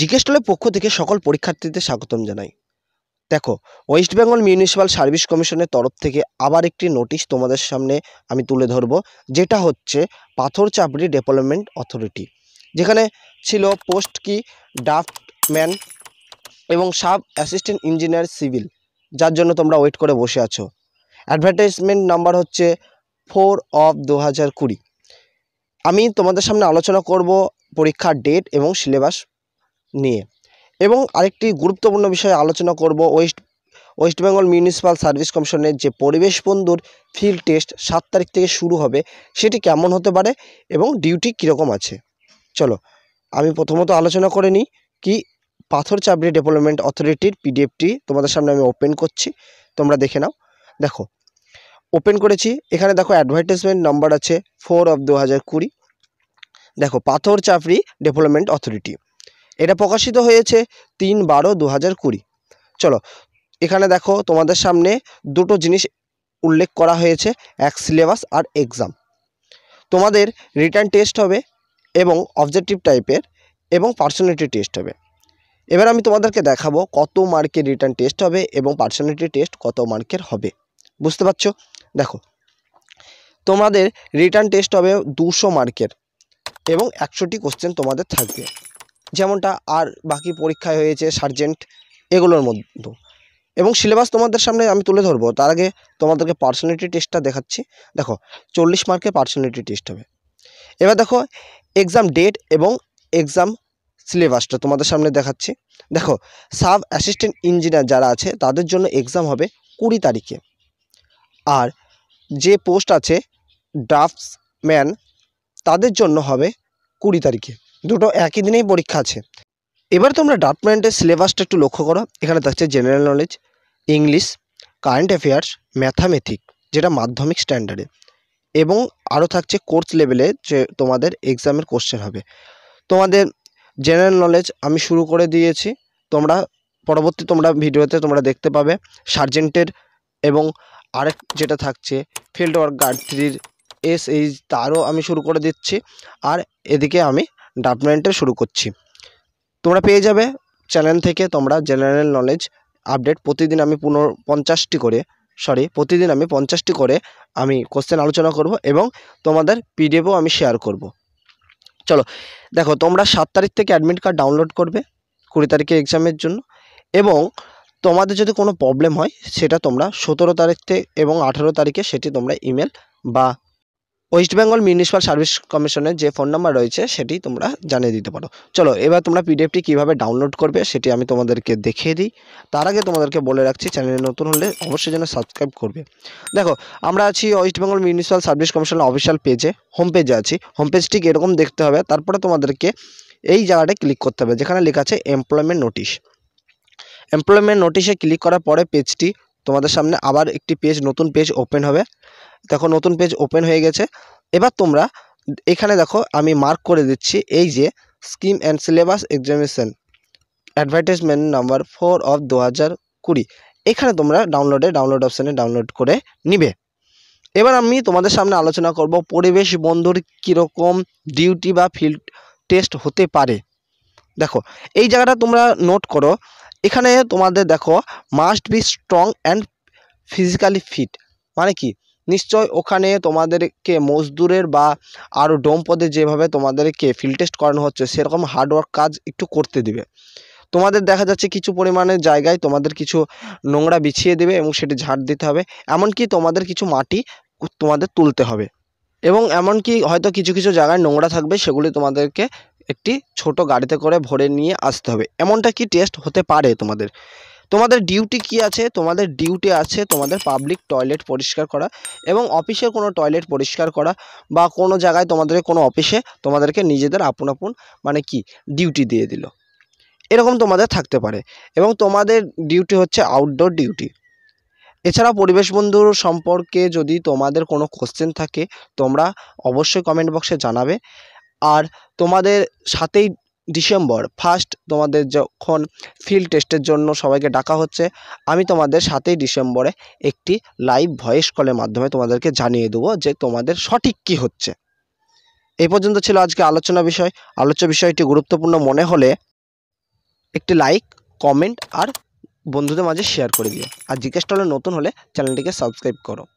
জিজ্ঞেসটলের পক্ষ থেকে সকল পরীক্ষার্থীদের স্বাগতম জানাই দেখো ওয়েস্ট বেঙ্গল মিউনিসিপ্যাল সার্ভিস কমিশনের তরফ থেকে আবার একটি নোটিশ তোমাদের সামনে আমি তুলে ধরব যেটা হচ্ছে পাথর চাপড়ি ডেভেলপমেন্ট অথরিটি যেখানে ছিল পোস্ট কি ড্রাফটম্যান এবং সাব অ্যাসিস্ট্যান্ট ইঞ্জিনিয়ার সিভিল যার জন্য তোমরা ওয়েট করে বসে আছো অ্যাডভার্টাইজমেন্ট নাম্বার হচ্ছে ফোর অফ দু হাজার কুড়ি আমি তোমাদের সামনে আলোচনা করব পরীক্ষার ডেট এবং সিলেবাস নিয়ে এবং আরেকটি গুরুত্বপূর্ণ বিষয়ে আলোচনা করব West West Bengal Municipal Service কমিশনের যে পরিবেশ বন্ধুর ফিল্ড টেস্ট সাত তারিখ থেকে শুরু হবে সেটি কেমন হতে পারে এবং ডিউটি কীরকম আছে চলো আমি প্রথমত আলোচনা করে নিই কি পাথর চাবড়ি ডেভেলপমেন্ট অথরিটির পিডিএফটি তোমাদের সামনে আমি ওপেন করছি তোমরা দেখে নাও দেখো ওপেন করেছি এখানে দেখো অ্যাডভার্টাইজমেন্ট নাম্বার আছে ফোর অফ দু হাজার কুড়ি দেখো পাথর চাপড়ি ডেভেলপমেন্ট অথরিটি এটা প্রকাশিত হয়েছে তিন বারো দু হাজার কুড়ি চলো এখানে দেখো তোমাদের সামনে দুটো জিনিস উল্লেখ করা হয়েছে এক সিলেবাস আর এক্সাম তোমাদের রিটার্ন টেস্ট হবে এবং অবজেক্টিভ টাইপের এবং পার্সোনালিটি টেস্ট হবে এবার আমি তোমাদেরকে দেখাবো কত মার্কের রিটার্ন টেস্ট হবে এবং পার্সোনালিটি টেস্ট কত মার্কের হবে বুঝতে পারছো দেখো তোমাদের রিটার্ন টেস্ট হবে দুশো মার্কের এবং একশোটি কোশ্চেন তোমাদের থাকবে যেমনটা আর বাকি পরীক্ষায় হয়েছে সার্জেন্ট এগুলোর মধ্যে এবং সিলেবাস তোমাদের সামনে আমি তুলে ধরবো তার আগে তোমাদেরকে পার্সোনালিটি টেস্টটা দেখাচ্ছি দেখো চল্লিশ মার্কে পার্সোনালিটি টেস্ট হবে এবার দেখো এক্সাম ডেট এবং এক্সাম সিলেবাসটা তোমাদের সামনে দেখাচ্ছি দেখো সাব অ্যাসিস্ট্যান্ট ইঞ্জিনিয়ার যারা আছে তাদের জন্য এক্সাম হবে কুড়ি তারিখে আর যে পোস্ট আছে ড্রাফটসম্যান তাদের জন্য হবে কুড়ি তারিখে দুটো একই দিনেই পরীক্ষা আছে এবার তোমরা ডার্টমেন্টের সিলেবাসটা একটু লক্ষ্য করো এখানে থাকছে general knowledge English current affairs mathematic যেটা মাধ্যমিক স্ট্যান্ডার্ডে এবং আরও থাকছে কোর্স লেভেলে যে তোমাদের এক্সামের কোশ্চেন হবে তোমাদের জেনারেল নলেজ আমি শুরু করে দিয়েছি তোমরা পরবর্তী তোমরা ভিডিওতে তোমরা দেখতে পাবে সার্জেন্টের এবং আরেক যেটা থাকছে ফিল্ড ওয়ার্ক গার্ড থ্রির এস এইচ তারও আমি শুরু করে দিচ্ছি আর এদিকে আমি ডিপার্টমেন্টে শুরু করছি তোমরা পেয়ে যাবে চ্যানেল থেকে তোমরা জেনারেল নলেজ আপডেট প্রতিদিন আমি পুনর পঞ্চাশটি করে সরি প্রতিদিন আমি পঞ্চাশটি করে আমি কোশ্চেন আলোচনা করব এবং তোমাদের পিডিএফও আমি শেয়ার করব। চলো দেখো তোমরা সাত তারিখ থেকে অ্যাডমিট কার্ড ডাউনলোড করবে কুড়ি তারিখে এক্সামের জন্য এবং তোমাদের যদি কোনো প্রবলেম হয় সেটা তোমরা সতেরো তারিখ থেকে এবং আঠেরো তারিখে সেটি তোমরা ইমেল বা ওয়েস্ট বেঙ্গল মিউনিসিপ্যাল সার্ভিস কমিশনের যে ফোন নাম্বার রয়েছে সেটি তোমরা জানিয়ে দিতে পারো চলো এবার তোমরা পিডিএফটি কীভাবে ডাউনলোড করবে সেটি আমি তোমাদেরকে দেখিয়ে দিই তার আগে তোমাদেরকে বলে রাখছি চ্যানেলে নতুন হলে অবশ্যই যেন সাবস্ক্রাইব করবে দেখো আমরা আছি ওয়েস্ট বেঙ্গল মিউনিসিপ্যাল সার্ভিস কমিশনের অফিসিয়াল পেজে হোম পেজে আছি হোম পেজটি এরকম দেখতে হবে তারপরে তোমাদেরকে এই জায়গাটায় ক্লিক করতে হবে যেখানে লেখা আছে এমপ্লয়মেন্ট নোটিশ এমপ্লয়মেন্ট নোটিশে ক্লিক করার পরে পেজটি তোমাদের সামনে আবার একটি পেজ নতুন পেজ ওপেন হবে দেখো নতুন পেজ ওপেন হয়ে গেছে এবার তোমরা এখানে দেখো আমি মার্ক করে দিচ্ছি এই যে scheme and syllabus examination advertisement number four of দু হাজার কুড়ি এখানে তোমরা ডাউনলোডে ডাউনলোড অপশানে ডাউনলোড করে নিবে এবার আমি তোমাদের সামনে আলোচনা করব পরিবেশ বন্ধুর কীরকম ডিউটি বা ফিল্ড টেস্ট হতে পারে দেখো এই জায়গাটা তোমরা নোট করো এখানে তোমাদের দেখো must be strong and physically fit মানে কি নিশ্চয় ওখানে তোমাদেরকে মজদুরের বা আরও ডোম পদে যেভাবে তোমাদেরকে ফিল্ড টেস্ট করানো হচ্ছে সেরকম হার্ডওয়ার্ক কাজ একটু করতে দিবে তোমাদের দেখা যাচ্ছে কিছু পরিমাণের জায়গায় তোমাদের কিছু নোংরা বিছিয়ে দেবে এবং সেটি ঝাড় দিতে হবে এমনকি তোমাদের কিছু মাটি তোমাদের তুলতে হবে এবং এমনকি হয়তো কিছু কিছু জায়গায় নোংরা থাকবে সেগুলি তোমাদেরকে একটি ছোট গাড়িতে করে ভরে নিয়ে আসতে হবে এমনটা কি টেস্ট হতে পারে তোমাদের তোমাদের ডিউটি কি আছে তোমাদের ডিউটি আছে তোমাদের পাবলিক টয়লেট পরিষ্কার করা এবং অফিসে কোনো টয়লেট পরিষ্কার করা বা কোনো জায়গায় তোমাদের কোনো অফিসে তোমাদেরকে নিজেদের আপন আপন মানে কি ডিউটি দিয়ে দিল এরকম তোমাদের থাকতে পারে এবং তোমাদের ডিউটি হচ্ছে আউটডোর ডিউটি এছাড়া পরিবেশ বন্ধুর সম্পর্কে যদি তোমাদের কোনো কোশ্চেন থাকে তোমরা অবশ্যই কমেন্ট বক্সে জানাবে আর তোমাদের সাতই ডিসেম্বর ফার্স্ট তোমাদের যখন ফিল্ড টেস্টের জন্য সবাইকে ডাকা হচ্ছে আমি তোমাদের সাতই ডিসেম্বরে একটি লাইভ ভয়েস কলের মাধ্যমে তোমাদেরকে জানিয়ে দেবো যে তোমাদের সঠিক কি হচ্ছে এই পর্যন্ত ছিল আজকে আলোচনা বিষয় আলোচ্য বিষয়টি গুরুত্বপূর্ণ মনে হলে একটি লাইক কমেন্ট আর বন্ধুদের মাঝে শেয়ার করে দিও আর জিজ্ঞেসটা হলে নতুন হলে চ্যানেলটিকে সাবস্ক্রাইব করো